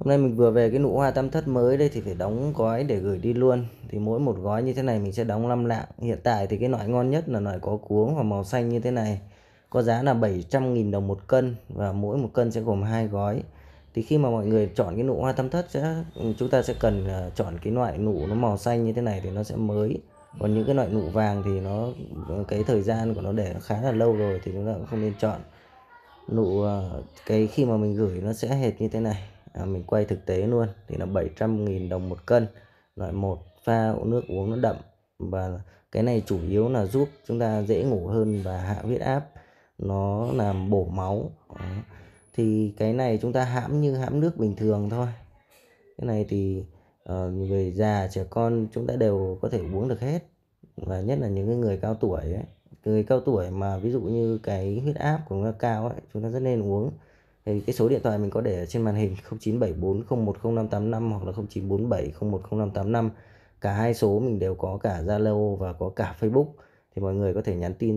Hôm nay mình vừa về cái nụ hoa tam thất mới đây thì phải đóng gói để gửi đi luôn. Thì mỗi một gói như thế này mình sẽ đóng 5 lạng. Hiện tại thì cái loại ngon nhất là loại có cuống và màu xanh như thế này. Có giá là 700.000 đồng một cân và mỗi một cân sẽ gồm hai gói. Thì khi mà mọi người chọn cái nụ hoa tam thất sẽ chúng ta sẽ cần à, chọn cái loại nụ nó màu xanh như thế này thì nó sẽ mới. Còn những cái loại nụ vàng thì nó cái thời gian của nó để nó khá là lâu rồi thì chúng ta cũng không nên chọn. Nụ à, cái khi mà mình gửi nó sẽ hệt như thế này à, mình quay thực tế luôn thì là 700.000 đồng một cân loại một pha nước uống nó đậm và cái này chủ yếu là giúp chúng ta dễ ngủ hơn và hạ huyết áp nó làm bổ máu Đó. thì cái này chúng ta hãm như hãm nước bình thường thôi cái này thì uh, người già trẻ con chúng ta đều có thể uống được hết và nhất là những người cao tuổi ấy người cao tuổi mà ví dụ như cái huyết áp của chúng cao ấy chúng ta rất nên uống thì cái số điện thoại mình có để trên màn hình 0974010585 hoặc là 0947010585 cả hai số mình đều có cả Zalo và có cả Facebook thì mọi người có thể nhắn tin